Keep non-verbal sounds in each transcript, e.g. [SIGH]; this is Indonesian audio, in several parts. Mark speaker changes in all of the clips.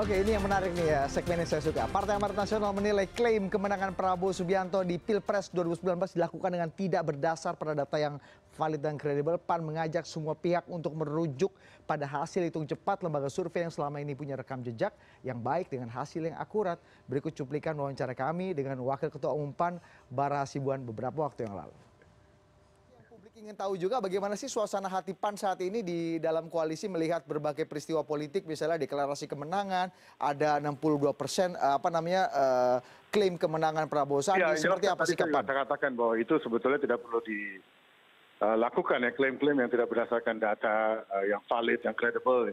Speaker 1: Oke ini yang menarik nih ya segmen yang saya suka. Partai Amarat Nasional menilai klaim kemenangan Prabowo Subianto di Pilpres 2019 dilakukan dengan tidak berdasar pada data yang valid dan kredibel. PAN mengajak semua pihak untuk merujuk pada hasil hitung cepat lembaga survei yang selama ini punya rekam jejak yang baik dengan hasil yang akurat. Berikut cuplikan wawancara kami dengan Wakil Ketua Umum PAN Bara Sibuan beberapa waktu yang lalu ingin tahu juga bagaimana sih suasana hati pan saat ini di dalam koalisi melihat berbagai peristiwa politik misalnya deklarasi kemenangan ada 62 persen eh, apa namanya eh, klaim kemenangan Prabowo Sandi ya, seperti apa sih kapan?
Speaker 2: katakan bahwa itu sebetulnya tidak perlu dilakukan eh, ya klaim-klaim yang tidak berdasarkan data yang valid yang credible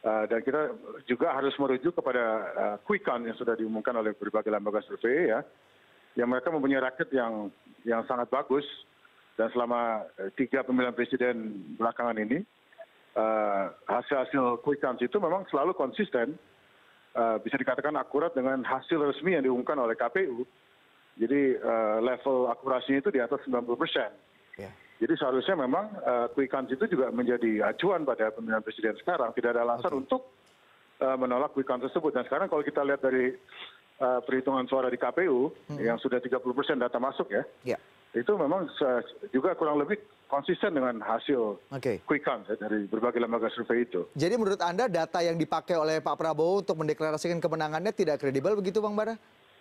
Speaker 2: dan kita juga harus merujuk kepada quick count yang sudah diumumkan oleh berbagai lembaga survei ya yang mereka mempunyai rakyat yang yang sangat bagus dan selama eh, tiga pemilihan presiden belakangan ini eh, hasil hasil quick count itu memang selalu konsisten eh, bisa dikatakan akurat dengan hasil resmi yang diumumkan oleh KPU. Jadi level akurasinya itu di atas 90 persen. Ya. Jadi seharusnya memang uh, quick count itu juga menjadi acuan pada pemilihan presiden sekarang. Tidak ada alasan okay. untuk menolak quick count tersebut. Dan sekarang kalau kita lihat dari uh, perhitungan suara di KPU hmm. yang sudah 30 persen data masuk ya, yeah itu memang juga kurang lebih konsisten dengan hasil quick count ya, dari berbagai lembaga survei itu.
Speaker 1: Jadi menurut Anda data yang dipakai oleh Pak Prabowo untuk mendeklarasikan kemenangannya tidak kredibel begitu Bang Bara?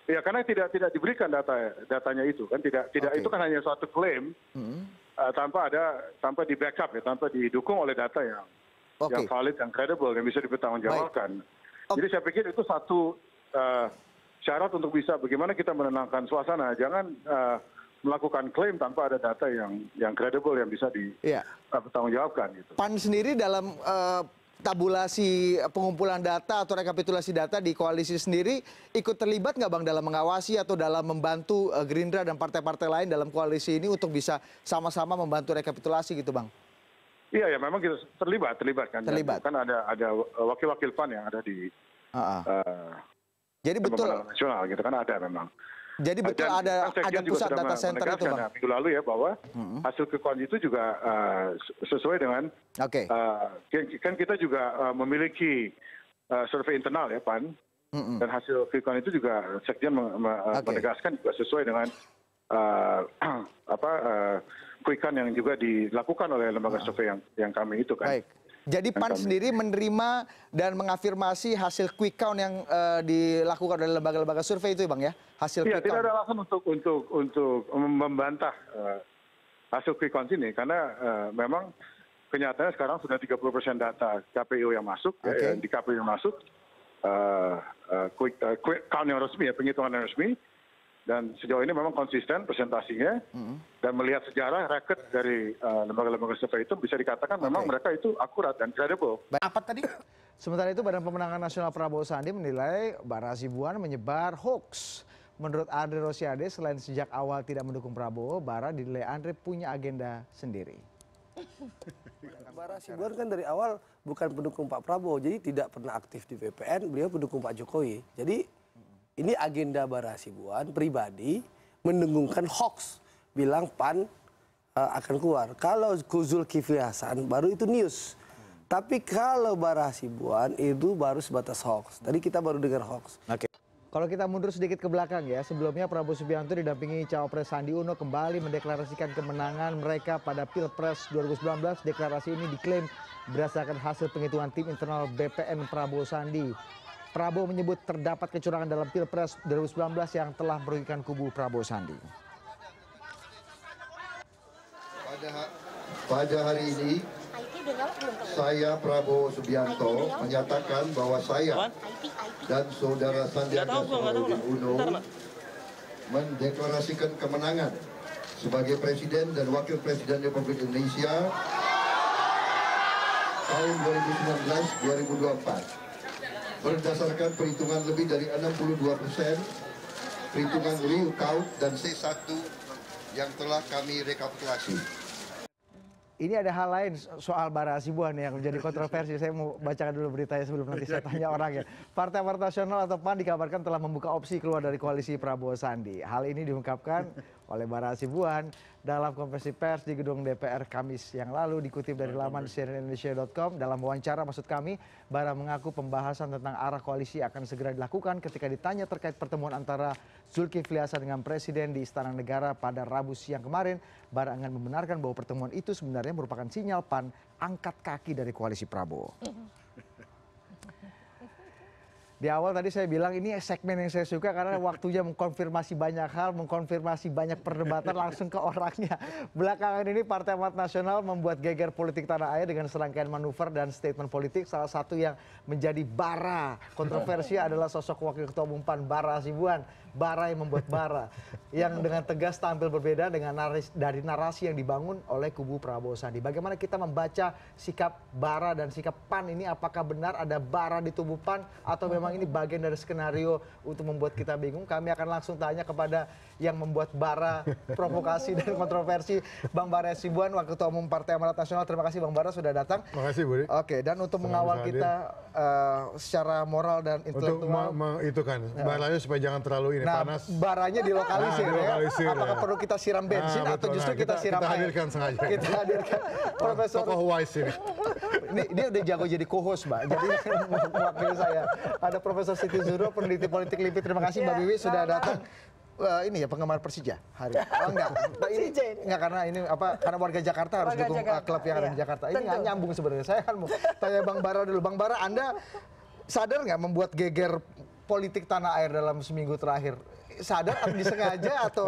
Speaker 2: Ya karena tidak tidak diberikan data datanya itu kan tidak tidak okay. itu kan hanya suatu klaim hmm. uh, tanpa ada tanpa di backup ya tanpa didukung oleh data yang okay. yang valid yang kredibel yang bisa dipertanggungjawabkan. Okay. Jadi saya pikir itu satu uh, syarat untuk bisa bagaimana kita menenangkan suasana jangan uh, melakukan klaim tanpa ada data yang yang kredibel yang bisa dipertanggungjawabkan. Iya. Eh, gitu.
Speaker 1: Pan sendiri dalam uh, tabulasi pengumpulan data atau rekapitulasi data di koalisi sendiri ikut terlibat nggak bang dalam mengawasi atau dalam membantu uh, Gerindra dan partai-partai lain dalam koalisi ini untuk bisa sama-sama membantu rekapitulasi gitu bang?
Speaker 2: Iya ya memang kita terlibat terlibat kan. Terlibat. Ya, kan ada ada wakil-wakil pan yang ada di. Uh -uh. Uh, jadi betul. Nasional gitu
Speaker 1: kan ada memang. Jadi betul Dan ada ada pusat data center itu bang. Nah, minggu
Speaker 2: lalu ya bahwa hmm. hasil kekuatan itu juga uh, sesuai dengan. Oke. Okay. Eh, uh, kan kita juga uh, memiliki uh, survei internal ya pan. Hmm. Dan hasil kekuatan itu juga sekjen okay. menegaskan juga sesuai dengan uh, [CLEARS THROAT] apa uh, quick yang juga dilakukan oleh lembaga ah. survei yang yang kami itu kan. Baik
Speaker 1: jadi pan sendiri menerima dan mengafirmasi hasil quick count yang eh, dilakukan oleh lembaga lembaga survei itu ya, bang ya hasil iya, quick count. tidak ada
Speaker 2: alasan untuk untuk untuk membantah eh, hasil quick count ini karena eh, memang kenyataannya sekarang sudah 30 persen data KPU yang masuk ya, okay. eh, di KPU yang masuk uh, uh, quick, uh, quick count yang resmi ya penghitungan yang resmi dan sejauh ini memang konsisten presentasinya mm-hmm. dan melihat sejarah raket dari eh, lembaga lembaga survei itu bisa dikatakan memang mereka itu akurat dan credible. Apa tadi?
Speaker 1: Sementara itu Badan Pemenangan Nasional Prabowo Sandi menilai Bara Sibuan menyebar hoax. Menurut Andre Rosiade, selain sejak awal tidak mendukung Prabowo, Bara dinilai Andre punya agenda sendiri. [LAUGHS] Bara Sibuan kan dari awal bukan pendukung Pak Prabowo, jadi tidak pernah aktif di BPN, beliau pendukung Pak Jokowi. Jadi ini agenda Bara Sibuan pribadi mendengungkan hoax bilang PAN uh, akan keluar. Kalau Kuzul Kifli Hasan baru itu news. Tapi kalau Bara Sibuan itu baru sebatas hoax. Tadi kita baru dengar hoax. Oke. Okay. Kalau kita mundur sedikit ke belakang ya, sebelumnya Prabowo Subianto didampingi cawapres Sandi Uno kembali mendeklarasikan kemenangan mereka pada Pilpres 2019. Deklarasi ini diklaim berdasarkan hasil penghitungan tim internal BPN Prabowo Sandi. Prabowo menyebut terdapat kecurangan dalam Pilpres 2019 yang telah merugikan kubu Prabowo Sandi. Pada, pada hari ini, saya Prabowo Subianto menyatakan bahwa saya dan saudara Sandiaga Salahuddin Uno mendeklarasikan kemenangan sebagai Presiden dan Wakil Presiden Republik Indonesia tahun
Speaker 2: 2019-2024 berdasarkan perhitungan lebih dari 62 persen
Speaker 1: perhitungan real count dan C1 yang telah kami rekapitulasi. Ini ada hal lain soal Bara Asibuan yang menjadi kontroversi. Saya mau bacakan dulu beritanya sebelum nanti saya tanya orangnya. Partai Partai Nasional atau PAN dikabarkan telah membuka opsi keluar dari koalisi Prabowo Sandi. Hal ini diungkapkan oleh bara asibuan dalam konversi pers di gedung dpr kamis yang lalu dikutip dari laman cnnindonesia.com dalam wawancara maksud kami bara mengaku pembahasan tentang arah koalisi akan segera dilakukan ketika ditanya terkait pertemuan antara zulkifli hasan dengan presiden di istana negara pada rabu siang kemarin bara enggan membenarkan bahwa pertemuan itu sebenarnya merupakan sinyal pan angkat kaki dari koalisi prabowo di awal tadi saya bilang ini segmen yang saya suka karena waktunya mengkonfirmasi banyak hal mengkonfirmasi banyak perdebatan langsung ke orangnya belakangan ini partai amat nasional membuat geger politik tanah air dengan serangkaian manuver dan statement politik salah satu yang menjadi bara kontroversi adalah sosok wakil ketua umum pan bara asibuan bara yang membuat bara yang dengan tegas tampil berbeda dengan naris, dari narasi yang dibangun oleh kubu Prabowo Sandi. Bagaimana kita membaca sikap bara dan sikap pan ini apakah benar ada bara di tubuh pan atau memang ini bagian dari skenario untuk membuat kita bingung? Kami akan langsung tanya kepada yang membuat bara [LAUGHS] provokasi dan kontroversi Bang Bara Sibuan waktu ketua umum Partai Amanat Nasional terima kasih Bang Bara sudah datang terima kasih Budi oke dan untuk Senang mengawal kita uh, secara moral dan intelektual untuk itu kan ya. baranya
Speaker 2: supaya jangan terlalu ini nah, panas baranya dilokalisir, nah, ya. dilokalisir ya. ya apakah perlu kita siram nah, bensin nah, atau justru nah, kita, kita siram kita hadirkan
Speaker 1: air. sengaja [LAUGHS] kita hadirkan Profesor tokoh wise ini [LAUGHS] ini dia udah jago jadi co mbak jadi mewakili saya ada Profesor Siti Zuro peneliti politik LIPI terima kasih Mbak iya, Wiwi sudah datang uh, ini ya penggemar Persija hari oh, enggak [LAUGHS] ini enggak karena ini apa karena warga Jakarta harus dukung eh, Jakarta, klub yang ada di iya. Jakarta ini nggak nyambung sebenarnya saya kan mau tanya Bang Bara dulu Bang Bara Anda sadar nggak membuat geger politik tanah air dalam seminggu terakhir sadar atau disengaja atau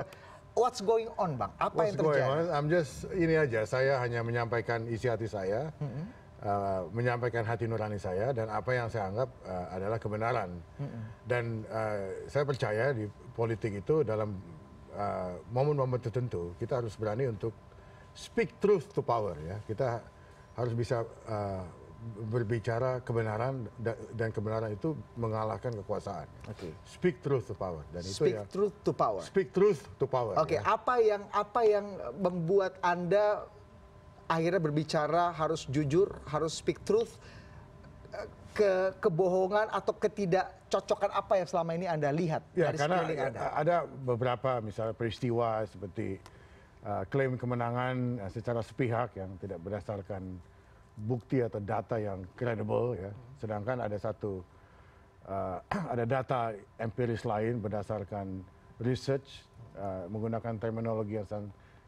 Speaker 1: What's going on, Bang? Apa yang terjadi? Going I'm just
Speaker 2: ini aja. Saya hanya menyampaikan isi hati saya. Mm-hmm. Eh, menyampaikan hati nurani saya dan apa yang saya anggap uh, adalah kebenaran. Mm-hmm. Dan uh, saya percaya di politik itu dalam uh, momen-momen tertentu kita harus berani untuk speak truth to power ya. Kita harus bisa uh, berbicara kebenaran dan kebenaran itu mengalahkan kekuasaan. Oke. Okay. Speak truth to power dan speak itu ya. Speak
Speaker 1: truth to power. Speak truth to power. Oke, okay. ya. apa yang apa yang membuat Anda akhirnya berbicara harus jujur harus speak truth eh, kebohongan atau ketidakcocokan apa yang selama ini anda lihat ya, dari karena sekeliling anda? Ya,
Speaker 2: ada beberapa misalnya peristiwa seperti uh, klaim kemenangan eh, secara sepihak yang tidak berdasarkan bukti atau data yang kredibel, ya. Sedangkan ada satu uh, [CLEARS THROAT] ada data empiris lain berdasarkan research uh, menggunakan terminologi yang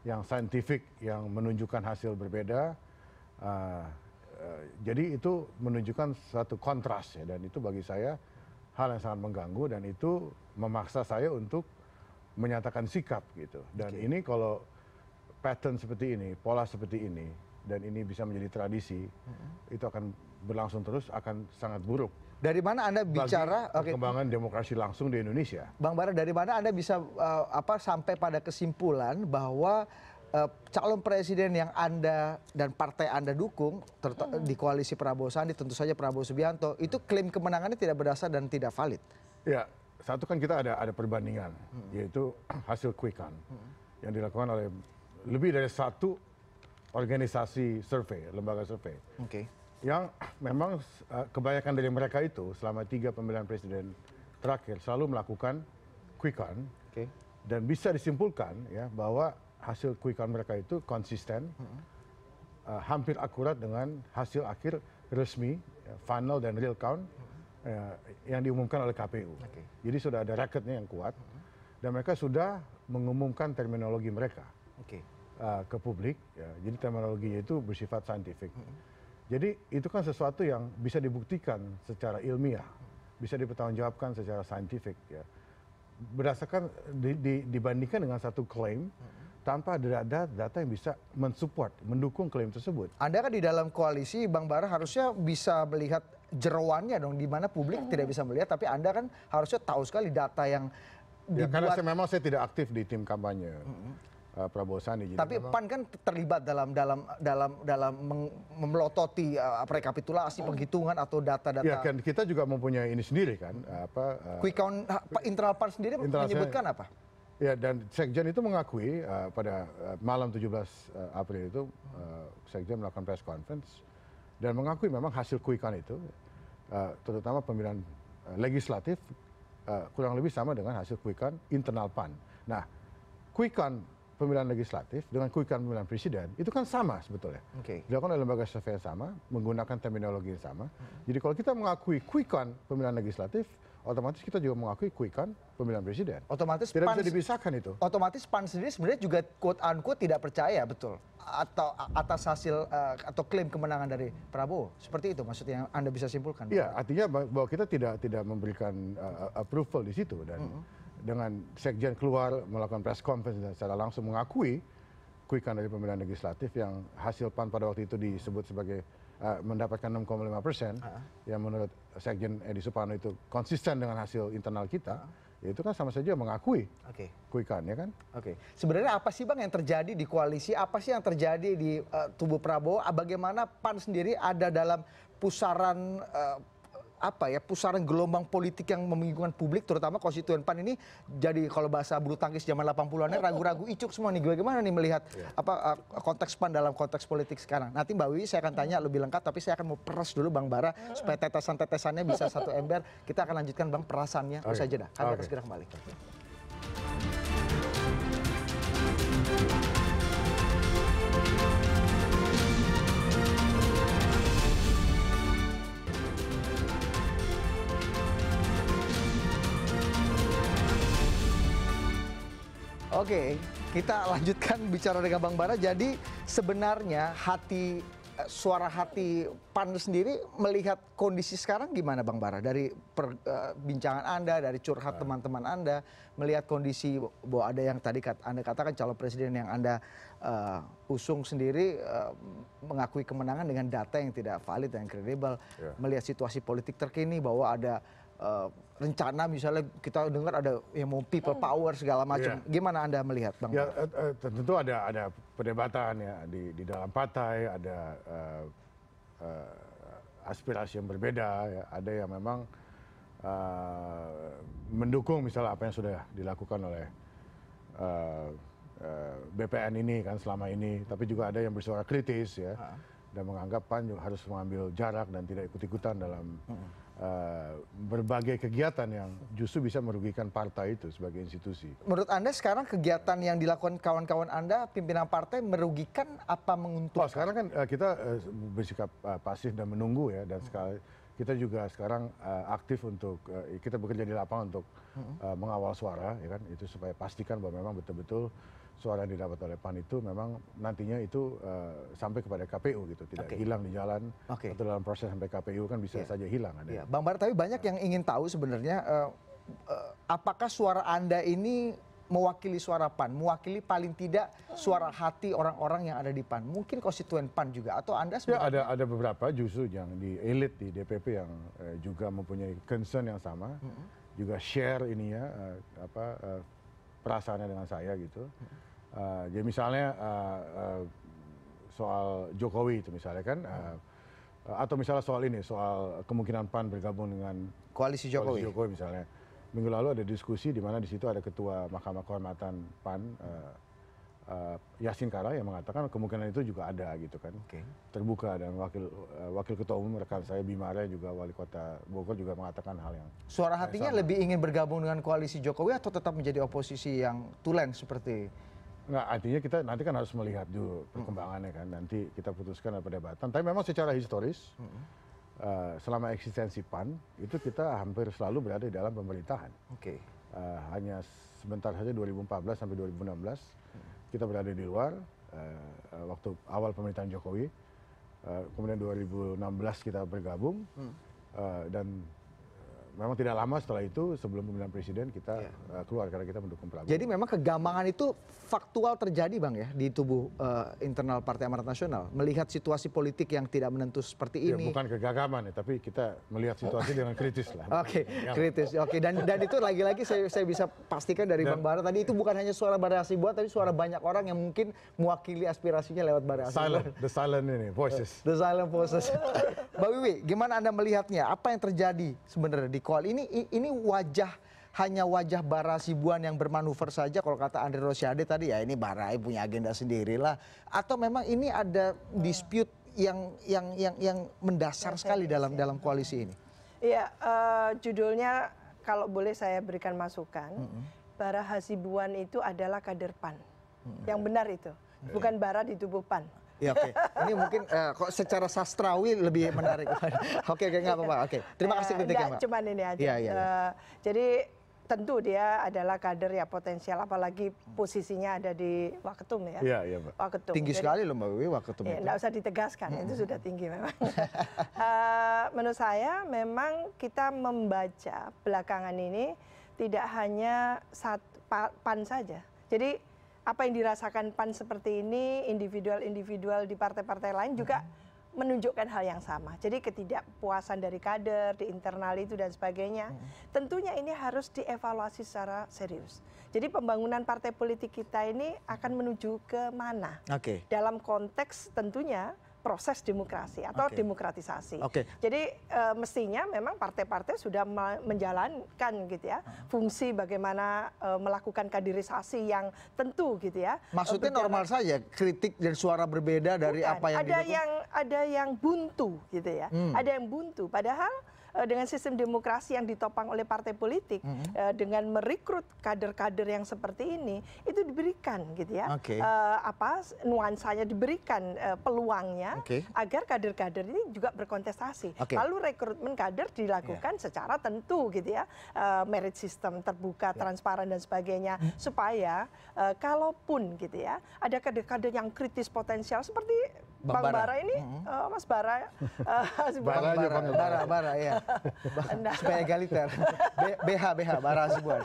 Speaker 2: yang saintifik yang menunjukkan hasil berbeda ah, eh, jadi itu menunjukkan satu kontras ya dan itu bagi saya hal yang sangat mengganggu dan itu memaksa saya untuk menyatakan sikap gitu dan ini kalau pattern seperti ini pola seperti ini dan ini bisa menjadi tradisi itu akan berlangsung terus
Speaker 1: akan sangat buruk dari mana anda bicara bagi perkembangan okay. demokrasi langsung di Indonesia bang Bara dari mana anda bisa uh, apa sampai pada kesimpulan bahwa uh, calon presiden yang anda dan partai anda dukung hmm. di koalisi Prabowo Sandi tentu saja Prabowo Subianto itu klaim kemenangannya tidak berdasar dan tidak valid
Speaker 2: ya satu kan kita ada ada perbandingan hmm. yaitu [CLEARS THROAT] hasil quick count hmm. yang dilakukan oleh lebih dari satu organisasi survei lembaga survei yang memang eh, kebanyakan dari mereka itu selama tiga pemilihan presiden terakhir selalu melakukan quick count dan bisa disimpulkan ya bahwa hasil quick count mereka itu konsisten hmm. eh, hampir akurat dengan hasil akhir resmi ya, final dan real count hmm. eh, yang diumumkan oleh KPU jadi sudah ada recordnya yang kuat hmm. dan mereka sudah mengumumkan terminologi mereka Eh, ke publik ya. jadi terminologinya itu bersifat saintifik. jadi itu kan sesuatu yang bisa dibuktikan secara ilmiah bisa dipertanggungjawabkan secara saintifik, ya berdasarkan di, di, dibandingkan dengan satu klaim tanpa ada data, data yang bisa
Speaker 1: mensupport, mendukung
Speaker 2: klaim tersebut.
Speaker 1: Anda kan di dalam koalisi, Bang Bara harusnya bisa melihat jeroannya dong, di mana publik tidak bisa melihat, tapi Anda kan harusnya tahu sekali data yang Ya, karena saya memang
Speaker 2: saya tidak aktif di tim kampanye. Mm -hmm. Eh, Prabowo Sandi. Jadi gitu. Tapi memang... PAN
Speaker 1: kan terlibat dalam dalam dalam dalam memelototi uh, rekapitulasi penghitungan atau data-data. Ya kan
Speaker 2: kita juga mempunyai ini sendiri kan eh, apa uh, quick
Speaker 1: count internal PAN sendiri internal menyebutkan apa?
Speaker 2: Ya dan Sekjen itu mengakui uh, pada uh, malam 17 uh, April itu uh, Sekjen melakukan press conference dan mengakui memang hasil quick count itu uh, terutama pemilihan uh, legislatif uh, kurang lebih sama dengan hasil quick count internal PAN. Nah, quick count pemilihan legislatif dengan quick count pemilihan presiden itu kan sama sebetulnya. Okay. Dilakukan oleh lembaga survei yang sama, menggunakan terminologi yang sama. Hmm. Jadi kalau kita mengakui quick count pemilihan legislatif, otomatis kita juga mengakui quick count pemilihan presiden.
Speaker 1: Otomatis tidak PAN, bisa dipisahkan itu. Otomatis PAN sendiri sebenarnya juga quote unquote tidak percaya betul atau atas hasil uh, atau klaim kemenangan dari Prabowo. Seperti itu maksudnya yang Anda bisa simpulkan.
Speaker 2: Iya, artinya bahwa kita tidak tidak memberikan uh, approval di situ dan -hmm dengan sekjen keluar melakukan press conference dan secara langsung mengakui kuikan dari pemilihan legislatif yang hasil pan pada waktu itu disebut sebagai uh, mendapatkan 6,5 persen uh ah. -huh. yang menurut sekjen Edi Suparno itu konsisten dengan hasil internal kita. Uh ah. -huh ya itu kan sama saja mengakui okay. kuikan ya kan
Speaker 1: oke okay. sebenarnya apa sih bang yang terjadi di koalisi apa sih yang terjadi di uh, tubuh Prabowo ah, bagaimana pan sendiri ada dalam pusaran uh, apa ya pusaran gelombang politik yang membingungkan publik terutama konstituen pan ini jadi kalau bahasa bulu tangkis zaman 80 an ragu ragu icuk semua nih bagaimana nih melihat iya. apa eh, konteks pan dalam konteks politik sekarang nanti mbak Wiwi saya akan tanya lebih lengkap tapi saya akan mau peres dulu bang Bara supaya tetesan tetesannya bisa satu ember kita akan lanjutkan bang perasannya usai jeda kami okay. akan segera kembali. Oke, kita lanjutkan bicara dengan Bang Bara. Jadi sebenarnya hati eh, suara hati PAN sendiri melihat kondisi sekarang gimana Bang Bara? Dari perbincangan eh, uh, Anda, dari curhat nah. teman-teman nah. Anda, melihat kondisi bahwa ada yang tadi kat, Anda katakan calon presiden yang Anda uh, usung sendiri uh, mengakui kemenangan dengan data yang tidak valid dan kredibel. Yeah. Melihat situasi politik terkini bahwa ada rencana misalnya kita dengar ada yang mau people hmm. power segala macam. Iya. Gimana Anda melihat, Bang? Ya, eh, eh, tentu ada ada perdebatan ya
Speaker 2: di di dalam partai ada uh, uh, aspirasi yang berbeda ya. Ada yang memang uh, mendukung misalnya apa yang sudah dilakukan oleh uh, BPN ini kan selama ini, tapi juga ada yang bersuara kritis ya. Uh. Dan menganggap PAN juga harus mengambil jarak dan tidak ikut-ikutan dalam uh Eh, berbagai kegiatan yang justru bisa merugikan partai itu sebagai institusi.
Speaker 1: Menurut Anda sekarang kegiatan yang dilakukan kawan-kawan Anda pimpinan partai merugikan apa menguntungkan?
Speaker 2: Oh, sekarang kan eh, kita eh, bersikap pasif dan menunggu ya dan sekali kita juga sekarang uh, aktif untuk uh, kita bekerja di lapangan untuk uh, mengawal suara ya kan itu supaya pastikan bahwa memang betul-betul suara yang didapat oleh pan itu memang nantinya itu uh, sampai kepada KPU gitu tidak okay. hilang di jalan okay. atau dalam proses sampai KPU kan bisa yeah. saja
Speaker 1: hilang ada. Yeah. Bang Bar tapi banyak yang ingin tahu sebenarnya uh, uh, apakah suara Anda ini mewakili suara PAN, mewakili paling tidak suara hati orang-orang yang ada di PAN. Mungkin konstituen PAN juga atau Anda ya, sebenarnya... Ya, ada
Speaker 2: ada beberapa justru yang di elit di DPP yang eh, juga mempunyai concern yang sama, mm -hmm. juga share ini ya eh, apa eh, perasaannya dengan saya gitu. -hmm Eh, jadi misalnya eh, eh, soal jokowi itu misalnya kan atau misalnya soal ini soal kemungkinan pan bergabung dengan koalisi jokowi misalnya minggu lalu ada diskusi di mana di situ ada ketua mahkamah kehormatan pan Yasin Kara yang mengatakan kemungkinan itu juga ada gitu kan okay. terbuka dan wakil wakil ketua umum rekan saya Bima Arya juga wali kota Bogor juga mengatakan hal yang
Speaker 1: suara hatinya sama. lebih ingin bergabung dengan koalisi Jokowi atau tetap menjadi oposisi yang tulen seperti Nggak, artinya kita nanti kan harus melihat dulu
Speaker 2: perkembangannya kan. Nanti kita putuskan apa perdebatan Tapi memang secara historis, uh, selama eksistensi PAN, itu kita hampir selalu berada di dalam pemerintahan. Oke. Okay. Uh, eh, hanya sebentar saja 2014 sampai 2016, kita berada di luar. Uh, waktu awal pemerintahan Jokowi, uh, kemudian 2016 kita bergabung, uh, dan memang tidak lama setelah itu sebelum pemilihan presiden kita iya. eh, keluar karena kita mendukung prabowo. Jadi
Speaker 1: memang kegamangan itu faktual terjadi bang ya di tubuh uh, internal Partai Amanat Nasional melihat situasi politik yang tidak menentu seperti ya, ini. Ya, bukan
Speaker 2: kegagaman ya, tapi kita melihat situasi dengan kritis lah. [LAUGHS] Oke, okay, kritis.
Speaker 1: Oke, okay. dan dan itu lagi-lagi saya saya bisa pastikan dari dan, Bang Bara tadi itu bukan hanya suara Bara buat tapi suara banyak orang yang mungkin mewakili aspirasinya lewat Bara Silent,
Speaker 2: the silent ini voices.
Speaker 1: The silent voices. [LAUGHS] bang Wiwi, gimana Anda melihatnya? Apa yang terjadi sebenarnya di call. ini ini wajah hanya wajah bara sibuan yang bermanuver saja kalau kata andre rosiade tadi ya ini bara punya agenda sendirilah atau memang ini ada dispute yang yang yang yang mendasar sekali dalam ya. dalam koalisi ini
Speaker 3: Iya, uh, judulnya kalau boleh saya berikan masukan, mm -hmm. Bara Hasibuan itu adalah kader PAN. Mm -hmm. Yang benar itu, bukan bara di tubuh PAN
Speaker 1: ya oke ini mungkin eh, kok secara sastrawi lebih menarik [LAUGHS] oke oke nggak apa-apa oke terima kasih eh, kritiknya mbak cuman ini aja iya, iya, iya.
Speaker 3: Eh, jadi tentu dia adalah kader ya potensial apalagi posisinya ada di Waketum ya. Iya,
Speaker 1: iya, Mbak. Waketum. Tinggi Jadi, sekali loh Mbak Wiwi Waketum. Ya, enggak usah
Speaker 3: ditegaskan, -hmm. itu sudah tinggi memang. uh, [LAUGHS] menurut saya memang kita membaca belakangan ini tidak hanya saat pan saja. Jadi apa yang dirasakan PAN seperti ini, individual-individual di partai-partai lain juga hmm. menunjukkan hal yang sama. Jadi ketidakpuasan dari kader, di internal itu dan sebagainya. Hmm. Tentunya ini harus dievaluasi secara serius. Jadi pembangunan partai politik kita ini akan menuju ke mana? Dalam konteks tentunya proses demokrasi atau okay. demokratisasi. Okay. Jadi e, mestinya memang partai-partai sudah menjalankan gitu ya fungsi bagaimana e, melakukan kaderisasi yang tentu gitu ya. Eh, Maksudnya berjalan.
Speaker 1: normal saja kritik dan suara berbeda dari apa yang ada dilakukan. yang
Speaker 3: ada yang buntu gitu ya. Hmm. Ada yang buntu padahal Eh, dengan sistem demokrasi yang ditopang oleh partai politik mm -hmm. dengan merekrut kader-kader yang seperti ini itu diberikan gitu ya okay. Eh, apa nuansanya diberikan peluangnya okay. agar kader-kader ini juga berkontestasi okay. lalu rekrutmen kader dilakukan yeah. secara tentu gitu ya merit system terbuka yeah. transparan dan sebagainya mm -hmm. supaya kalaupun gitu ya ada kader-kader yang kritis potensial seperti
Speaker 1: Bang, Bang Bara. Bara ini, mm-hmm.
Speaker 3: uh, Mas Bara ya. Uh, [LAUGHS] [LAUGHS] Bara, Bara, Bara, Bara, Bara,
Speaker 1: ya. nah. Supaya egaliter. [LAUGHS] BH, BH, Bara Sibuan.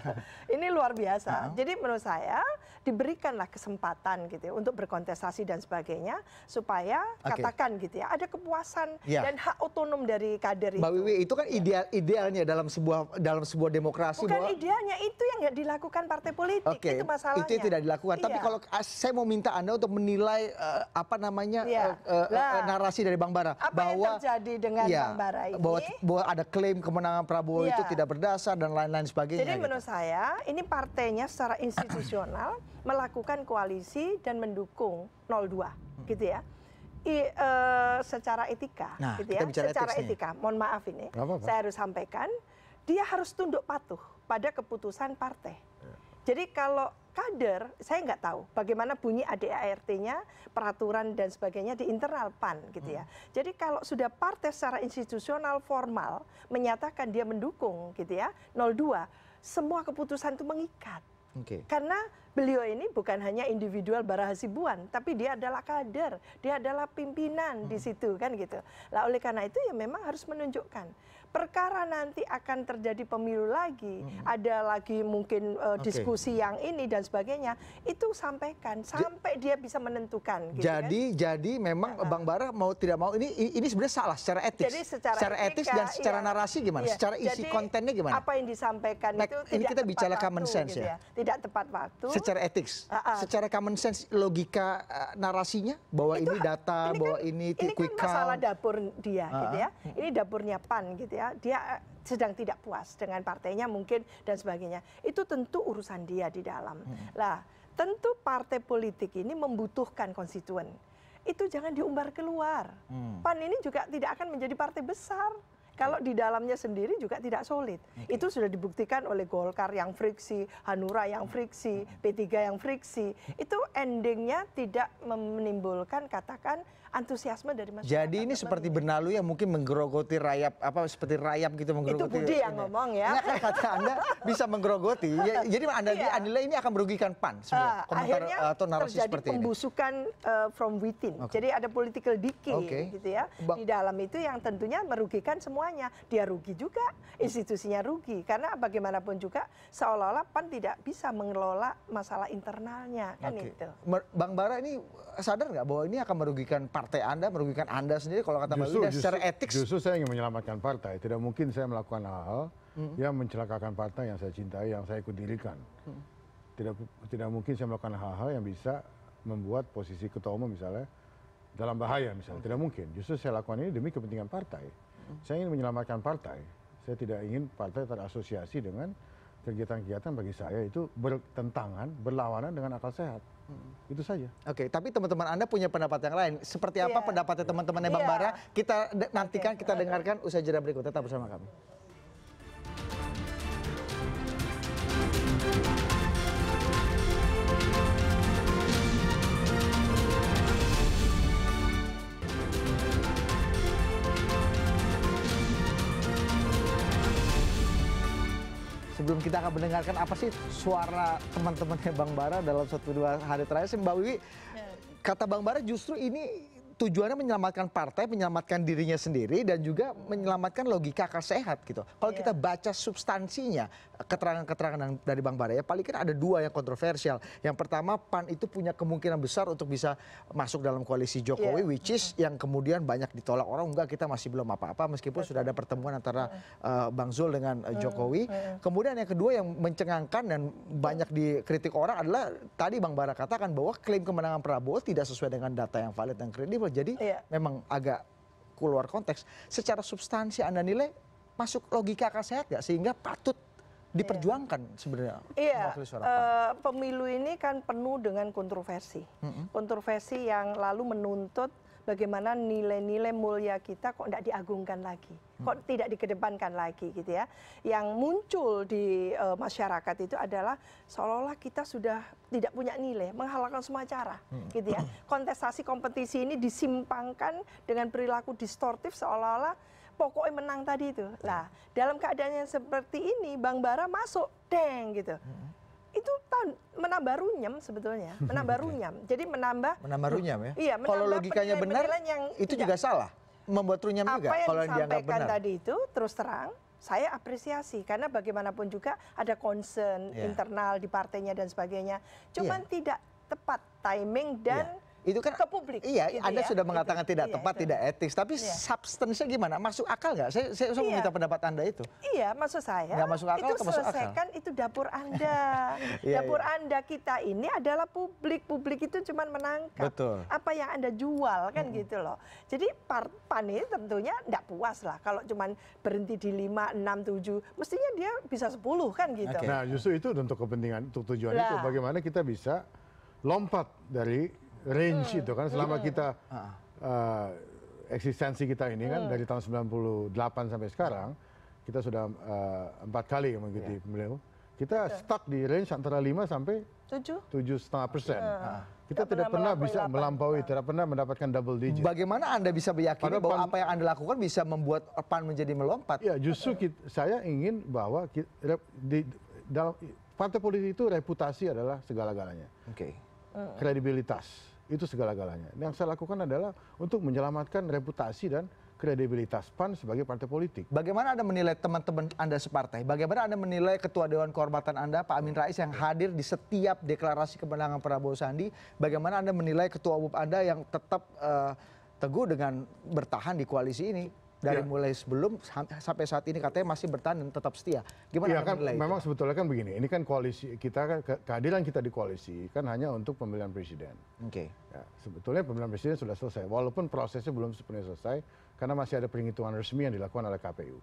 Speaker 3: ini luar biasa. Uh-huh. Jadi menurut saya diberikanlah kesempatan gitu ya, untuk berkontestasi dan sebagainya supaya okay. katakan gitu ya ada kepuasan yeah. dan hak otonom dari kader Mbak itu. Wiwi
Speaker 1: itu kan iya. ideal idealnya dalam sebuah dalam sebuah demokrasi Bukan bahwa...
Speaker 3: idealnya itu yang dilakukan partai politik okay. itu masalahnya. Itu yang tidak dilakukan. yeah. Tapi iya. kalau
Speaker 1: ah, saya mau minta Anda untuk menilai uh, apa
Speaker 3: namanya yeah. uh, uh, nah,
Speaker 1: narasi dari Bang Bara apa bahwa yang terjadi dengan yeah, Bang Bara ini bahwa, bahwa ada klaim kemenangan Prabowo yeah. itu iya. tidak berdasar dan lain-lain sebagainya. Jadi gitu. menurut
Speaker 3: saya ini partainya secara institusional [CLEARS THROAT] [CLEARS THROAT] melakukan koalisi dan mendukung 02 hmm. gitu ya. I, e, secara etika nah, gitu ya. Secara etiknya. etika, mohon maaf ini. Apa -apa. Saya harus sampaikan, dia harus tunduk patuh pada keputusan partai. Ya. Jadi kalau kader, saya nggak tahu bagaimana bunyi ADART-nya, peraturan dan sebagainya di internal PAN gitu ya. Hmm. Jadi kalau sudah partai secara institusional formal menyatakan dia mendukung gitu ya, 02, semua keputusan itu mengikat karena beliau ini bukan hanya individual barahasibuan Hasibuan, tapi dia adalah kader, dia adalah pimpinan di hmm. situ kan gitu. Lah oleh karena itu ya memang harus menunjukkan perkara nanti akan terjadi pemilu lagi, hmm. ada lagi mungkin uh, diskusi yang ini dan sebagainya, itu sampaikan sampai dia bisa menentukan. Gitu jadi
Speaker 1: kan? jadi memang nah, Bang Bara mau tidak mau ini ini sebenarnya salah secara etis. Jadi secara, secara etika, etis dan secara iya, narasi gimana? Iya. Secara isi jadi, kontennya gimana? Apa
Speaker 3: yang disampaikan nah, itu ini kita bicara waktu, common sense gitu ya. ya. Tidak tepat waktu. Secara
Speaker 1: etis, uh -uh. secara common sense logika uh, narasinya bahwa itu, ini data, ini bahwa kan, ini, ini quick kan masalah
Speaker 3: dapur dia uh -uh. gitu ya. Ini dapurnya PAN gitu ya dia eh, sedang tidak puas dengan partainya mungkin dan sebagainya itu tentu urusan dia di dalam hmm. lah tentu partai politik ini membutuhkan konstituen itu jangan diumbar keluar hmm. pan ini juga tidak akan menjadi partai besar kalau di dalamnya sendiri juga tidak solid. Okay. Itu sudah dibuktikan oleh Golkar yang friksi, Hanura yang friksi, hmm. P3 yang friksi. Itu endingnya tidak menimbulkan katakan antusiasme dari masyarakat.
Speaker 1: Jadi ini seperti benalu yang mungkin menggerogoti rayap apa seperti rayap gitu menggerogoti. Itu Budi yang ini.
Speaker 3: ngomong ya. Nah, kan kata Anda
Speaker 1: bisa menggerogoti. Ya, jadi Anda iya.
Speaker 3: nilai ini akan merugikan PAN ah, semua. Uh, komentar akhirnya eh, atau narasi terjadi pembusukan Uh, from within. Okay. Jadi ada political decay okay. gitu ya. Ba Di dalam itu yang tentunya merugikan semuanya. Dia rugi juga, institusinya rugi karena bagaimanapun juga seolah-olah PAN tidak bisa mengelola masalah internalnya kan okay. itu.
Speaker 1: Bang Bara ini sadar nggak bahwa ini akan merugikan Pan? partai anda merugikan anda sendiri kalau kata mbak Wida secara
Speaker 2: etik justru saya ingin menyelamatkan partai tidak mungkin saya melakukan hal-hal hmm. yang mencelakakan partai yang saya cintai yang saya ikut dirikan hmm. tidak tidak mungkin saya melakukan hal-hal yang bisa membuat posisi ketua umum misalnya dalam bahaya misalnya hmm. tidak mungkin justru saya lakukan ini demi kepentingan partai hmm. saya ingin menyelamatkan partai saya tidak ingin partai terasosiasi dengan kegiatan kegiatan bagi saya itu
Speaker 1: bertentangan berlawanan dengan akal sehat hmm. itu saja oke tapi teman-teman anda punya pendapat yang lain seperti apa iya. pendapatnya teman-temannya bang iya. bara kita nantikan kita dengarkan usai jeda berikut tetap bersama kami sebelum kita akan mendengarkan apa sih suara teman temannya bang bara dalam satu dua hari terakhir sih mbak wiwi ya. kata bang bara justru ini tujuannya menyelamatkan partai menyelamatkan dirinya sendiri dan juga menyelamatkan logika akal sehat gitu kalau iya. kita baca substansinya keterangan keterangan dari bang Baraya, paling kan ada dua yang kontroversial yang pertama pan itu punya kemungkinan besar untuk bisa masuk dalam koalisi jokowi iya. which is yang kemudian banyak ditolak orang enggak kita masih belum apa apa meskipun sudah ada pertemuan antara uh, bang zul dengan uh, jokowi hmm, hmm. kemudian yang kedua yang mencengangkan dan banyak dikritik orang adalah tadi bang bara katakan bahwa klaim kemenangan prabowo tidak sesuai dengan data yang valid dan kredibel loh. jadi iya. memang agak keluar konteks secara substansi anda nilai masuk logika akal sehat nggak sehingga patut iya. diperjuangkan sebenarnya iya eh,
Speaker 3: pemilu ini kan penuh dengan kontroversi kontroversi yang lalu menuntut bagaimana nilai-nilai mulia kita kok tidak diagungkan lagi, hmm. kok tidak dikedepankan lagi gitu ya. Yang muncul di e, masyarakat itu adalah seolah-olah kita sudah tidak punya nilai, menghalalkan semua cara hmm. gitu ya. [CLEARS THROAT] Kontestasi kompetisi ini disimpangkan dengan perilaku distortif seolah-olah pokoknya menang tadi itu. Hmm. Lah, dalam keadaan yang seperti ini Bang Bara masuk deng gitu. Hmm itu tahun menambah runyam sebetulnya, [LAUGHS] menambah runyam. Jadi menambah menambah runyam ya. Iya, menambah kalau logikanya benar yang itu tidak. juga
Speaker 1: salah. Membuat runyam Apa juga yang kalau disampaikan tadi
Speaker 3: itu terus terang saya apresiasi karena bagaimanapun juga ada concern yeah. internal di partainya dan sebagainya. Cuman yeah. tidak tepat timing dan yeah itu kan ke publik iya gitu anda ya? sudah mengatakan itu, tidak iya, tepat itu. tidak
Speaker 1: etis tapi iya. substansinya gimana masuk akal nggak saya saya iya. minta pendapat anda itu
Speaker 3: iya maksud saya nggak masuk akal itu masuk selesaikan akal? itu dapur anda [LAUGHS] iya, iya. dapur iya. anda kita ini adalah publik publik itu cuma menangkap Betul. apa yang anda jual kan hmm. gitu loh jadi panik ini tentunya tidak puas lah kalau cuma berhenti di lima enam tujuh mestinya dia bisa sepuluh kan gitu okay. nah
Speaker 2: justru itu untuk kepentingan untuk tujuan lah. itu bagaimana kita bisa lompat dari range itu kan selama kita ah. eh, eksistensi kita ini kan dari tahun 98 sampai sekarang kita sudah eh, empat kali mengikuti pemilu iya. kita stuck di range antara 5
Speaker 1: sampai tujuh setengah persen. Iya. Ah. Kita tidak pernah, pernah bisa melampaui, tidak pernah mendapatkan double digit. Bagaimana anda bisa meyakini Pada bahwa pan, apa yang anda lakukan bisa membuat pan menjadi melompat? Ya justru kita, saya ingin bahwa kita, di, dalam partai politik itu
Speaker 2: reputasi adalah segala-galanya. Oke. Okay. Kredibilitas itu segala galanya yang saya lakukan
Speaker 1: adalah untuk menyelamatkan reputasi dan kredibilitas pan sebagai partai politik bagaimana anda menilai teman teman anda separtai bagaimana anda menilai ketua dewan kehormatan anda pak amin rais yang hadir di setiap deklarasi kemenangan prabowo sandi bagaimana anda menilai ketua umum anda yang tetap eh, teguh dengan bertahan di koalisi ini dari ya. mulai sebelum sampai saat ini katanya masih bertahan dan tetap setia. Gimana ya, kan, Memang sebetulnya kan begini, ini kan koalisi kita kan
Speaker 2: kehadiran kita di koalisi kan hanya untuk pemilihan presiden. Oke. Okay. Ya, sebetulnya pemilihan presiden sudah selesai, walaupun prosesnya belum sepenuhnya selesai karena masih ada perhitungan resmi yang dilakukan oleh KPU.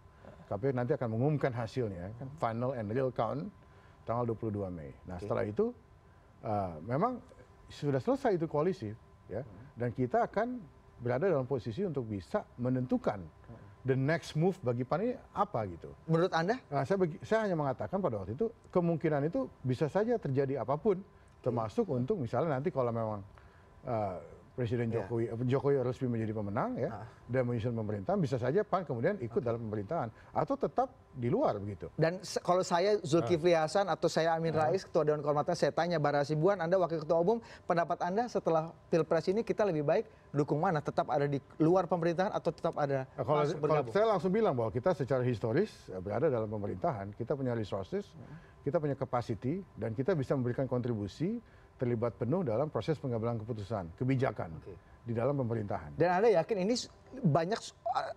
Speaker 2: KPU nanti akan mengumumkan hasilnya kan final and real count tanggal 22 Mei. Nah, okay. setelah itu uh, memang sudah selesai itu koalisi ya dan kita akan berada dalam posisi untuk bisa menentukan the next move bagi pan ini apa gitu. Menurut Anda? Nah, saya, saya hanya mengatakan pada waktu itu kemungkinan itu bisa saja terjadi apapun, termasuk untuk misalnya nanti kalau memang uh, Presiden iya. Jokowi eh, Jokowi resmi menjadi pemenang ya ah. dan menyusun pemerintahan bisa saja PAN kemudian ikut ah. dalam pemerintahan
Speaker 1: atau tetap di luar begitu. Dan kalau saya Zulkifli ah. Hasan atau saya Amin Rais ketua Dewan Kehormatan saya tanya Bara Sibuan Anda wakil ketua umum pendapat Anda setelah Pilpres ini kita lebih baik dukung mana tetap ada di luar pemerintahan atau tetap ada nah, kalau, kalau saya
Speaker 2: langsung bilang bahwa kita secara historis eh, berada dalam pemerintahan, kita punya resources, hmm. kita punya capacity dan kita bisa memberikan kontribusi terlibat penuh dalam proses pengambilan keputusan, kebijakan di dalam pemerintahan.
Speaker 1: Dan Anda yakin ini banyak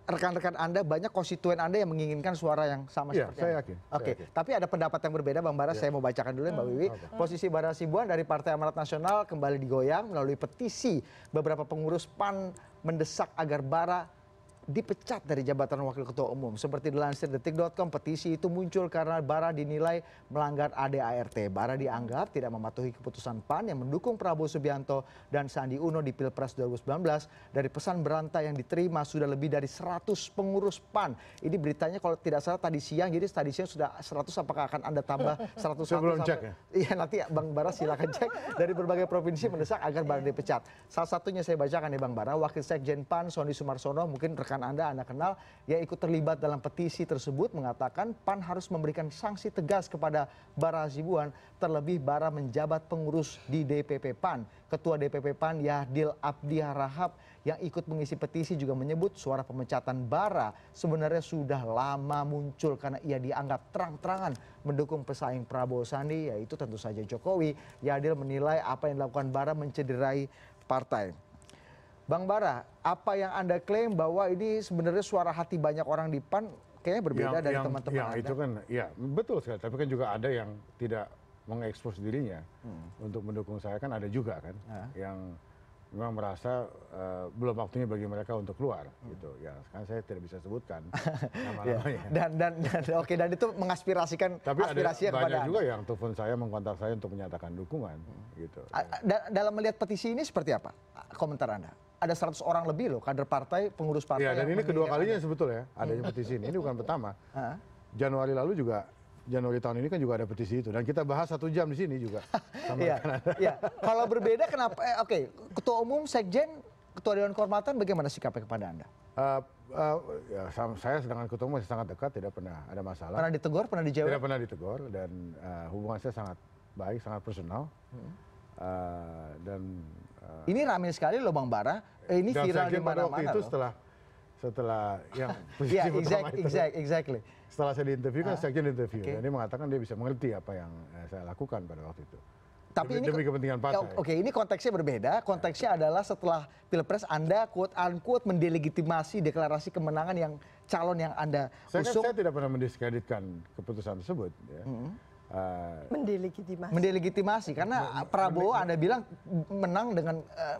Speaker 1: rekan-rekan Anda, banyak konstituen Anda yang menginginkan suara yang sama ya, seperti saya anda. yakin. Oke, okay. tapi ada pendapat yang berbeda Bang Bara, ya. saya mau bacakan dulu ya Mbak hmm, Wiwi. Posisi Bara Sibuan dari Partai Amanat Nasional kembali digoyang melalui petisi beberapa pengurus PAN mendesak agar Bara dipecat dari jabatan wakil ketua umum. Seperti dilansir detik.com, petisi itu muncul karena Bara dinilai melanggar ADART. Bara dianggap tidak mematuhi keputusan PAN yang mendukung Prabowo Subianto dan Sandi Uno di Pilpres 2019. Dari pesan berantai yang diterima sudah lebih dari 100 pengurus PAN. Ini beritanya kalau tidak salah tadi siang, jadi tadi siang sudah 100 apakah akan Anda tambah 100 [LAUGHS] Saya cek ya? Iya nanti Bang Bara silakan cek dari berbagai provinsi mendesak agar Bara dipecat. Salah satunya saya bacakan ya Bang Bara, Wakil Sekjen PAN Sony Sumarsono mungkin rekan rekan anda anda kenal yang ikut terlibat dalam petisi tersebut mengatakan pan harus memberikan sanksi tegas kepada bara hasibuan terlebih bara menjabat pengurus di dpp pan ketua dpp pan yahdil Abdi rahab yang ikut mengisi petisi juga menyebut suara pemecatan bara sebenarnya sudah lama muncul karena ia dianggap terang-terangan mendukung pesaing Prabowo Sandi yaitu tentu saja Jokowi Yahdil menilai apa yang dilakukan bara mencederai partai bang bara apa yang anda klaim bahwa ini sebenarnya suara hati banyak orang di pan kayaknya berbeda dari teman teman anda itu kan
Speaker 2: ya betul sekali tapi kan juga ada yang tidak mengekspos dirinya hmm. untuk mendukung saya kan ada juga kan ya. yang memang merasa uh, belum waktunya bagi mereka untuk keluar hmm. gitu ya kan saya tidak bisa sebutkan [LAUGHS] ya. nama-namanya
Speaker 1: dan dan, dan oke okay, dan itu mengaspirasikan tapi aspirasi ada banyak juga anda. yang telepon saya mengkontak saya untuk menyatakan dukungan hmm. gitu A dalam melihat petisi ini seperti apa komentar anda ada 100 orang lebih loh kader partai pengurus partai iya, dan ini kedua kalinya sebetulnya ya, ada yang iya. petisi ini ini bukan pertama
Speaker 2: Januari lalu juga Januari tahun ini kan juga ada petisi itu dan kita bahas satu jam di sini juga. [LAUGHS]
Speaker 1: Iya, iya. Kalau berbeda kenapa? Eh, Oke, okay. ketua umum, sekjen, ketua dewan kehormatan bagaimana sikapnya kepada anda?
Speaker 2: Uh, uh, ya, saya dengan ketua umum masih sangat dekat, tidak pernah ada masalah. Pernah ditegur, pernah dijawab? Tidak pernah ditegur dan uh, hubungan saya sangat baik, sangat personal hmm.
Speaker 1: uh, dan Ah. ini ramai sekali loh bang bara eh, ini viral di mana mana itu setelah setelah yang [LAUGHS] yeah, iya, exact, exact, exactly.
Speaker 2: setelah saya diinterview kan ah, saya diinterview okay. dia mengatakan dia bisa mengerti apa yang eh, saya lakukan pada waktu itu
Speaker 1: tapi demi, ini demi kepentingan partai. Oke, okay, ini konteksnya berbeda. Konteksnya adalah setelah Pilpres Anda quote unquote mendelegitimasi deklarasi kemenangan yang calon yang Anda usung. Saya, kan, saya tidak pernah mendiskreditkan keputusan tersebut ya. -hmm. Nah. mendelegitimasi karena Prabowo Anda bilang menang dengan eh,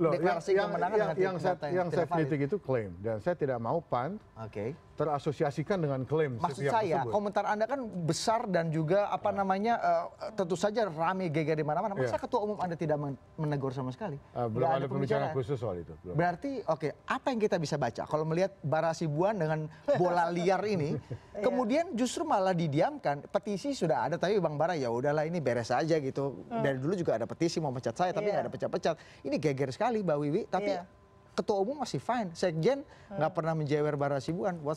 Speaker 1: mendeklarasi yang dengan yang saya kritik itu klaim dan saya tidak mau pan oke terasosiasikan dengan klaim maksud saya tersebut. komentar anda kan besar dan juga apa ya. namanya uh, tentu saja rame geger di mana-mana masa ya. ketua umum anda tidak menegur sama sekali uh, belum ada, ada pembicaraan khusus soal itu belum. berarti oke okay, apa yang kita bisa baca kalau melihat Bara Sibuan dengan bola [LAUGHS] liar ini iya. kemudian justru malah didiamkan petisi sudah ada tapi bang Bara ya udahlah ini beres aja gitu hmm. dari dulu juga ada petisi mau pecat saya tapi iya. nggak yeah. ada pecat-pecat ini geger sekali mbak Wiwi tapi yeah ketua umum masih fine sekjen nggak hmm. pernah menjewer bara sibuan [LAUGHS]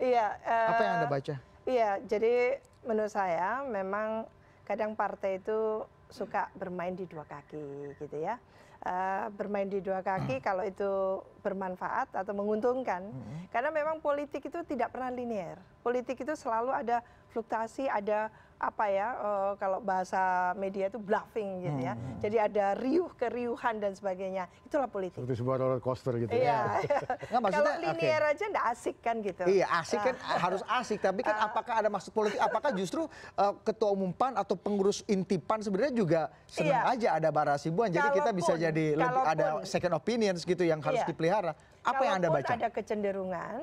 Speaker 3: iya, apa yang eh, anda baca iya jadi menurut saya memang kadang partai itu suka bermain di dua kaki gitu ya eh, bermain di dua kaki hmm. kalau itu bermanfaat atau menguntungkan hmm. karena memang politik itu tidak pernah linier politik itu selalu ada fluktuasi, ada apa ya uh, kalau bahasa media itu bluffing gitu ya. Hmm. Jadi ada riuh keriuhan dan sebagainya. Itulah politik. Seperti sebuah roller coaster gitu ya. iya. ya. [LAUGHS] Nggak, maksudnya, kalau linear okay. aja enggak asik kan gitu. Iya, asik nah. kan ah. harus
Speaker 1: asik, tapi kan ah. apakah ada maksud politik? Apakah justru uh, ketua umum PAN atau pengurus inti PAN sebenarnya juga senang iya. aja ada bara Sibuan. Jadi kalaupun, kita bisa jadi lebih ada second opinions gitu yang harus iya. dipelihara. Apa kalaupun yang Anda baca? ada
Speaker 3: kecenderungan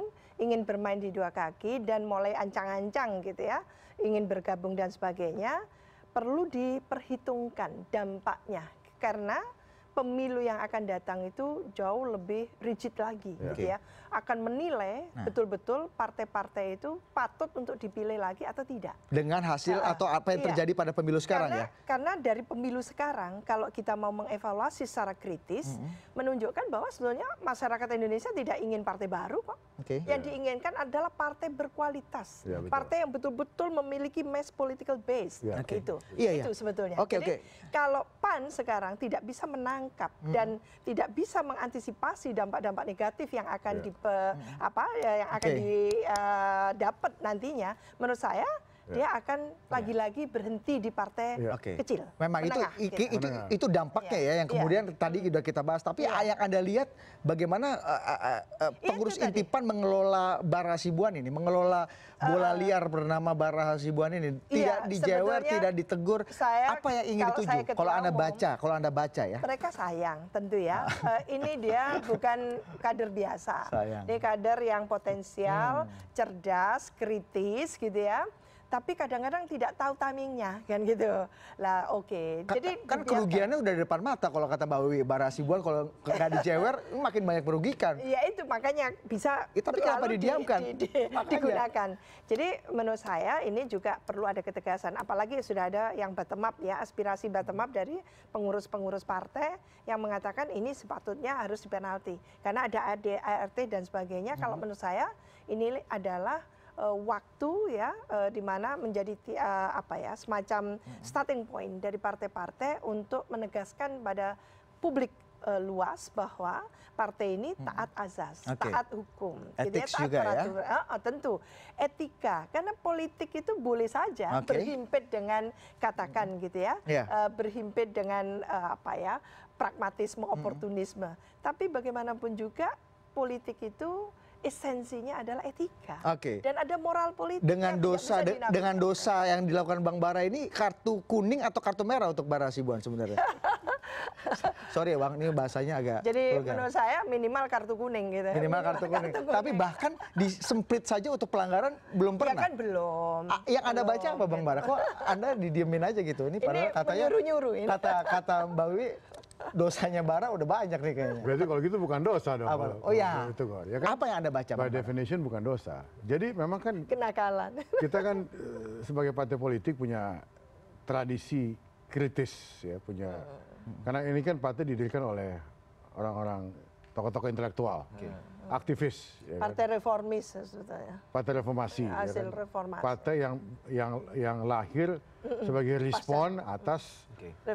Speaker 3: ingin bermain di dua kaki dan mulai ancang-ancang gitu ya ingin bergabung dan sebagainya, perlu diperhitungkan dampaknya karena pemilu yang akan datang itu jauh lebih rigid lagi, ya. gitu ya akan menilai nah. betul-betul partai-partai itu patut untuk dipilih lagi atau tidak.
Speaker 1: Dengan hasil atau apa yang iya. terjadi pada pemilu sekarang ya?
Speaker 3: Karena dari pemilu sekarang kalau kita mau mengevaluasi secara kritis menunjukkan bahwa sebenarnya masyarakat Indonesia tidak ingin partai baru kok. Yang iya. diinginkan adalah partai berkualitas, iya, partai yang betul-betul memiliki mass political base. Itu, itu sebetulnya. Jadi kalau PAN sekarang tidak bisa menangkap dan tidak bisa mengantisipasi dampak-dampak negatif yang akan yeah apa ya, yang akan didapat eh, nantinya menurut saya dia iya. akan iya. lagi lagi berhenti di partai iya. kecil memang itu gitu. itu
Speaker 1: dampaknya ya yang kemudian tadi sudah kita bahas tapi yang anda lihat bagaimana eh, eh, eh, pengurus intipan mengelola bara hasibuan ini mengelola bola liar bernama bara hasibuan ini tidak dijewer tidak ditegur apa
Speaker 3: yang ingin dituju kalau anda baca
Speaker 1: kalau anda baca ya
Speaker 3: mereka sayang tentu ya ah. ini dia bukan kader biasa ini kader yang potensial hmm. cerdas kritis gitu ya tapi kadang-kadang tidak tahu timingnya kan gitu lah oke okay. jadi kan dibiarkan.
Speaker 1: kerugiannya udah di depan mata kalau kata Mbak Wiwi Barasibuan kalau nggak dijewer [LAUGHS] makin banyak merugikan
Speaker 3: Iya, itu makanya bisa itu eh, tapi kenapa didiamkan di, di, di, [LAUGHS] digunakan jadi menurut saya ini juga perlu ada ketegasan apalagi sudah ada yang bottom up ya aspirasi bottom up dari pengurus-pengurus partai yang mengatakan ini sepatutnya harus dipenalti karena ada AD, dan sebagainya hmm. kalau menurut saya ini adalah Eh, waktu ya eh, di mana menjadi eh, apa ya semacam starting point dari partai-partai untuk menegaskan pada publik luas bahwa partai ini taat azas, okay. taat hukum, gitu ya, Etik taat juga peraturan. Ya? Uh, tentu etika, karena politik itu boleh saja okay. berhimpit dengan katakan gitu ya, yeah. Ya. uh, berhimpit dengan uh, apa ya pragmatisme, oportunisme. -hmm. Tapi bagaimanapun juga politik itu esensinya adalah etika okay. dan ada moral politik dengan dosa de, dengan
Speaker 1: dosa yang dilakukan Bang Bara ini kartu kuning atau kartu merah untuk Bara Sibuan sebenarnya [LAUGHS] sorry ya Bang ini bahasanya agak jadi vulgar. menurut
Speaker 3: saya minimal kartu kuning gitu minimal kartu kuning,
Speaker 1: kartu kuning. tapi bahkan disemprit saja untuk pelanggaran belum ya pernah ya kan belum A ah, yang belum, anda baca apa Bang Bara kok anda didiemin aja gitu ini padahal katanya nyuruh kata kata Mbak Wi dosanya bara udah banyak nih kayaknya. Berarti kalau
Speaker 2: gitu bukan dosa dong. Apa? Oh iya. Itu, ya kan? Apa yang Anda baca? By definition bukan dosa. Jadi memang kan
Speaker 3: kenakalan.
Speaker 2: [LAUGHS] Kita kan eh, sebagai partai politik punya tradisi kritis ya, punya hmm. karena ini kan partai didirikan oleh orang-orang tokoh tokoh intelektual iya. aktivis ya kan? partai
Speaker 3: reformis sebetulnya ya.
Speaker 2: partai reformasi ya hasil kan?
Speaker 3: reformasi partai
Speaker 2: yang yang yang lahir sebagai respon atas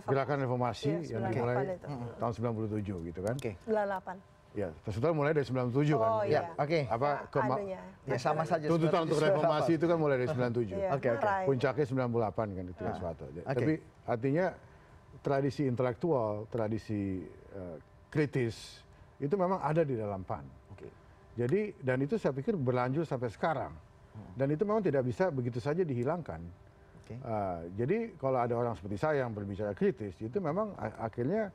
Speaker 3: gerakan reformasi iya, yang dimulai
Speaker 2: tahun 97 gitu kan
Speaker 3: 98
Speaker 2: Ya, tersebut mulai dari 97 kan. Oh iya. Oke. Okay. Apa ke ya ya sama saja. Tuntutan untuk [LAUGHS] reformasi itu kan mulai dari 97. Iya, oke, oke. Okay, okay. Puncaknya 98 kan itu ketika suatu. Okay. Tapi artinya tradisi intelektual, tradisi uh, kritis itu memang ada di dalam pan jadi dan itu saya pikir berlanjut sampai sekarang hmm. dan itu memang tidak bisa begitu saja dihilangkan eh, jadi kalau ada orang seperti saya yang berbicara kritis itu memang akhirnya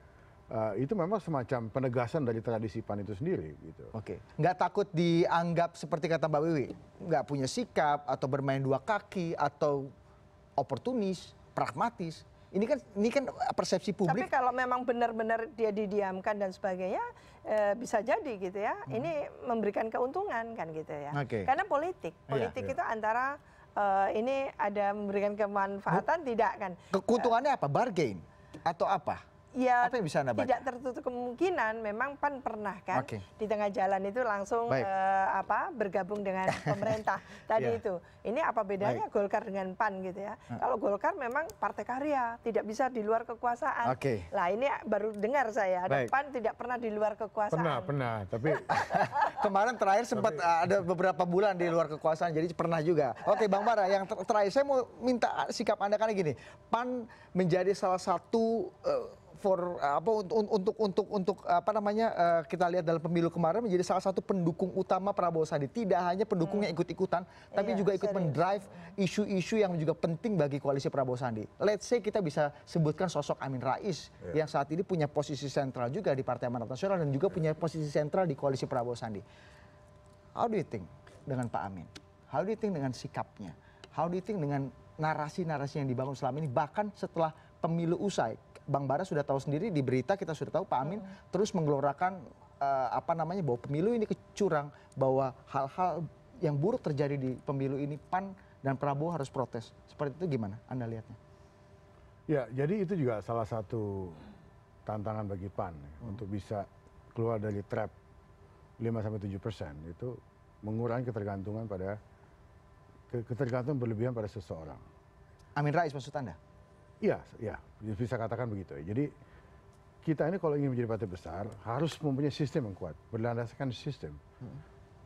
Speaker 2: eh, itu memang semacam penegasan dari
Speaker 1: tradisi pan itu sendiri gitu. Oke, nggak takut dianggap seperti kata Mbak Wiwi, nggak punya sikap atau bermain dua kaki atau oportunis, pragmatis?
Speaker 3: Ini kan ini kan
Speaker 1: eh, persepsi publik. Tapi
Speaker 3: kalau memang benar-benar dia didiamkan dan sebagainya e, bisa jadi gitu ya. Hmm. Ini memberikan keuntungan kan gitu ya. Okay. Karena politik, iya, politik yeah, itu yeah. antara e, ini ada memberikan kemanfaatan Bu, tidak kan. Keuntungannya
Speaker 1: apa? Bargain atau apa? ya Apa yang bisa anda baca? tidak
Speaker 3: tertutup kemungkinan memang pan pernah kan okay. di tengah jalan itu langsung uh, apa bergabung dengan [LAUGHS] pemerintah tadi yeah. itu ini apa bedanya Baik. Golkar dengan pan gitu ya hmm. kalau Golkar memang partai karya tidak bisa di luar kekuasaan okay. lah ini baru dengar saya ada pan tidak pernah di luar kekuasaan
Speaker 1: pernah pernah tapi [LAUGHS] kemarin terakhir sempat tapi... Eh, ada beberapa bulan di luar kekuasaan jadi pernah juga oke okay, bang Bara yang terakhir saya mau minta sikap anda karena gini pan menjadi salah satu uh, for apa untuk untuk untuk untuk apa namanya eh, kita lihat dalam pemilu kemarin menjadi salah satu pendukung utama Prabowo Sandi. Tidak hanya pendukung yang hmm. ikut-ikutan, tapi iya, juga ikut serius. mendrive isu-isu yang juga penting bagi koalisi Prabowo Sandi. Let's say kita bisa sebutkan sosok Amin Rais yeah. yang saat ini punya posisi sentral juga di Partai Amanat Nasional dan juga punya posisi sentral di koalisi Prabowo Sandi. How do you think dengan Pak Amin? How do you think dengan sikapnya? How do you think dengan narasi-narasi yang dibangun selama ini bahkan setelah pemilu usai bang bara sudah tahu sendiri di berita kita sudah tahu pak amin hmm. terus menggelorakan eh, apa namanya bahwa pemilu ini kecurang bahwa hal hal yang buruk terjadi di pemilu ini pan dan prabowo harus protes seperti itu gimana anda lihatnya
Speaker 2: ya jadi itu juga salah satu tantangan bagi pan ya, hmm. untuk bisa keluar dari trap 5 sampai tujuh persen itu mengurangi ketergantungan pada ketergantungan berlebihan pada seseorang
Speaker 1: Amin Rais maksud anda
Speaker 2: Iya, iya ya bisa katakan begitu ya jadi kita ini kalau ingin menjadi partai besar harus mempunyai sistem yang kuat berdasarkan sistem hmm.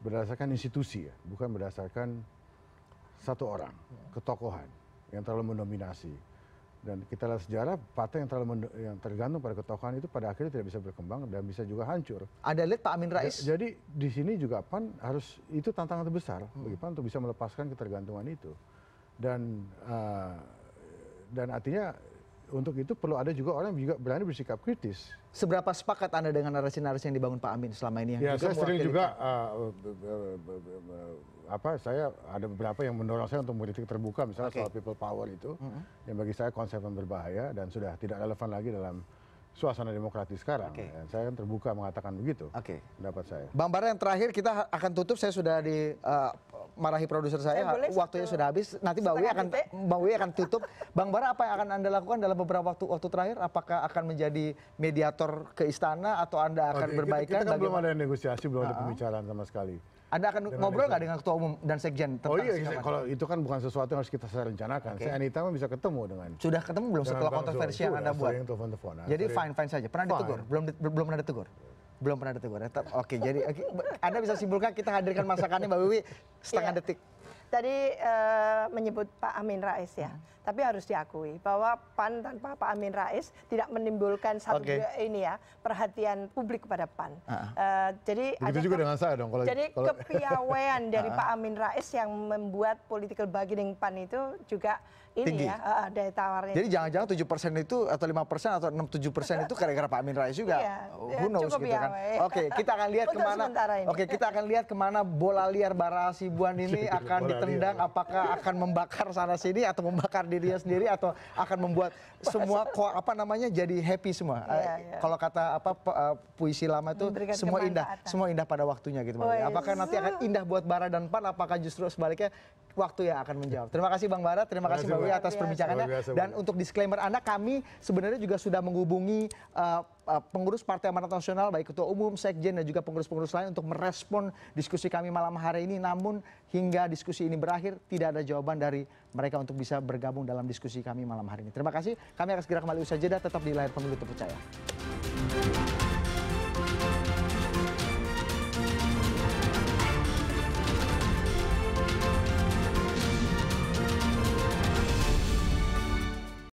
Speaker 2: berdasarkan institusi ya bukan berdasarkan satu orang hmm. ketokohan yang terlalu mendominasi dan kita lihat sejarah partai yang terlalu yang tergantung pada ketokohan itu pada akhirnya tidak bisa berkembang dan bisa juga hancur. Ada lihat Pak Amin Rais. Ya, jadi di sini juga pan harus itu tantangan terbesar hmm. bagi pan untuk bisa melepaskan ketergantungan itu dan eh, dan artinya
Speaker 1: untuk itu perlu ada juga orang yang juga berani bersikap kritis. Seberapa sepakat Anda dengan narasi-narasi yang dibangun Pak Amin selama ini? Yang ya, juga saya sering juga
Speaker 2: uh, apa saya ada beberapa yang mendorong saya untuk politik terbuka misalnya okay. soal people power itu mm -hmm. yang bagi saya konsep yang berbahaya dan sudah tidak relevan lagi dalam suasana demokratis sekarang. Okay. Ya, saya kan terbuka mengatakan begitu. Okay. Pendapat saya.
Speaker 1: Bang Bara yang terakhir kita akan tutup. Saya sudah di uh, marahi produser saya, saya eh, waktunya sudah habis. Nanti Mbak Wi akan Mbak akan tutup. Bang Bara apa yang akan Anda lakukan dalam beberapa waktu waktu terakhir? Apakah akan menjadi mediator ke istana atau Anda akan Oke, berbaikan? Kita, kita kan belum ada
Speaker 2: negosiasi, belum ada ah. pembicaraan sama sekali.
Speaker 1: Anda akan dengan ngobrol nggak
Speaker 2: dengan ketua umum dan sekjen tentang Oh iya, iya. kalau itu kan bukan sesuatu yang harus kita rencanakan. Okay. Saya Anita mah bisa ketemu dengan Sudah ketemu belum setelah kontroversi yang Anda buat? Jadi fine-fine
Speaker 1: saja. Pernah ditegur? Belum belum pernah ditegur? belum pernah tegur oke jadi anda bisa simpulkan kita hadirkan masakannya mbak wiwi setengah iya. detik
Speaker 3: tadi eh, menyebut pak amin rais ya hmm tapi harus diakui bahwa PAN tanpa Pak Amin Rais tidak menimbulkan satu okay. ini ya perhatian publik kepada PAN. Uh, uh jadi Begitu ada juga
Speaker 1: dengan saya dong kalau Jadi kalau... kepiawaian [LAUGHS] dari ah, Pak
Speaker 3: Amin Rais yang membuat political bargaining PAN itu juga ini Tinggi. ya uh, daya tawarnya. Jadi
Speaker 1: jangan-jangan tujuh persen itu atau lima persen atau enam tujuh persen itu gara-gara Pak Amin Rais juga. Iya, oh, ya, Who knows gitu kan. Oke, okay, kita akan lihat [LAUGHS] kemana Oke, okay, kita akan lihat kemana bola liar bara Sibuan ini akan ditendang apakah akan membakar sana sini atau membakar dirinya sendiri atau akan membuat semua apa namanya jadi happy semua iya, eh, iya. kalau kata apa eh, puisi lama itu semua indah semua indah pada waktunya gitu oh, iya. apakah nanti akan indah buat bara dan pan apakah justru sebaliknya waktu yang akan menjawab terima kasih bang bara terima kasih mbak wi atas perbincangannya dan untuk disclaimer anda kami sebenarnya juga sudah menghubungi eh, Eh, pengurus partai amanat nasional baik ketua umum sekjen dan juga pengurus pengurus lain untuk merespon diskusi kami malam hari ini namun hingga diskusi ini berakhir tidak ada jawaban dari mereka untuk bisa bergabung dalam diskusi kami malam hari ini terima kasih kami akan segera kembali usaha jeda tetap di layar pemilu terpercaya